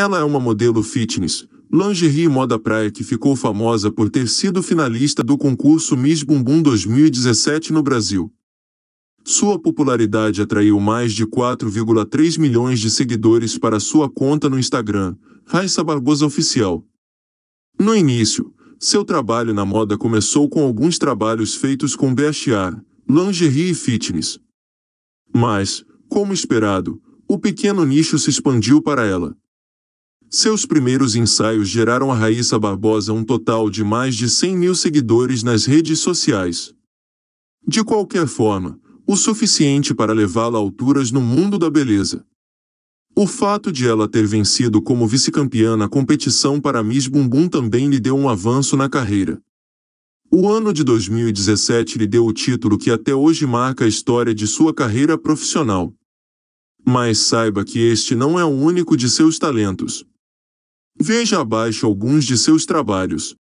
Ela é uma modelo fitness, lingerie e moda praia que ficou famosa por ter sido finalista do concurso Miss Bumbum 2017 no Brasil. Sua popularidade atraiu mais de 4,3 milhões de seguidores para sua conta no Instagram, Raissa Barbosa Oficial. No início, seu trabalho na moda começou com alguns trabalhos feitos com BHA, lingerie e fitness. Mas, como esperado, o pequeno nicho se expandiu para ela. Seus primeiros ensaios geraram a Raíssa Barbosa um total de mais de 100 mil seguidores nas redes sociais. De qualquer forma, o suficiente para levá-la a alturas no mundo da beleza. O fato de ela ter vencido como vice-campeã na competição para Miss Bumbum também lhe deu um avanço na carreira. O ano de 2017 lhe deu o título que até hoje marca a história de sua carreira profissional. Mas saiba que este não é o único de seus talentos. Veja abaixo alguns de seus trabalhos.